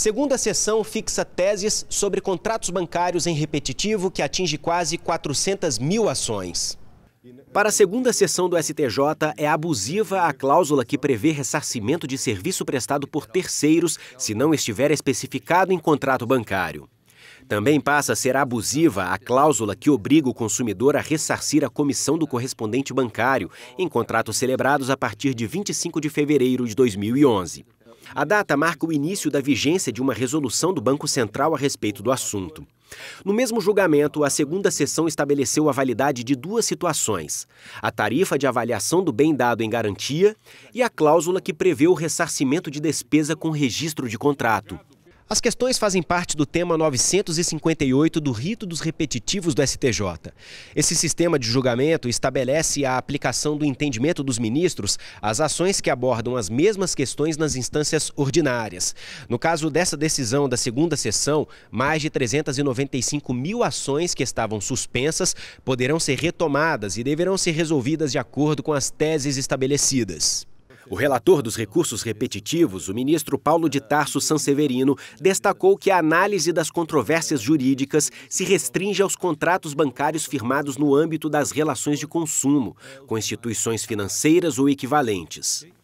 Segunda sessão fixa teses sobre contratos bancários em repetitivo que atinge quase 400 mil ações. Para a segunda sessão do STJ, é abusiva a cláusula que prevê ressarcimento de serviço prestado por terceiros se não estiver especificado em contrato bancário. Também passa a ser abusiva a cláusula que obriga o consumidor a ressarcir a comissão do correspondente bancário em contratos celebrados a partir de 25 de fevereiro de 2011. A data marca o início da vigência de uma resolução do Banco Central a respeito do assunto. No mesmo julgamento, a segunda sessão estabeleceu a validade de duas situações: a tarifa de avaliação do bem dado em garantia e a cláusula que prevê o ressarcimento de despesa com registro de contrato. As questões fazem parte do tema 958 do Rito dos Repetitivos do STJ. Esse sistema de julgamento estabelece a aplicação do entendimento dos ministros às ações que abordam as mesmas questões nas instâncias ordinárias. No caso dessa decisão da segunda sessão, mais de 395 mil ações que estavam suspensas poderão ser retomadas e deverão ser resolvidas de acordo com as teses estabelecidas. O relator dos recursos repetitivos, o ministro Paulo de Tarso Sanseverino, destacou que a análise das controvérsias jurídicas se restringe aos contratos bancários firmados no âmbito das relações de consumo, com instituições financeiras ou equivalentes.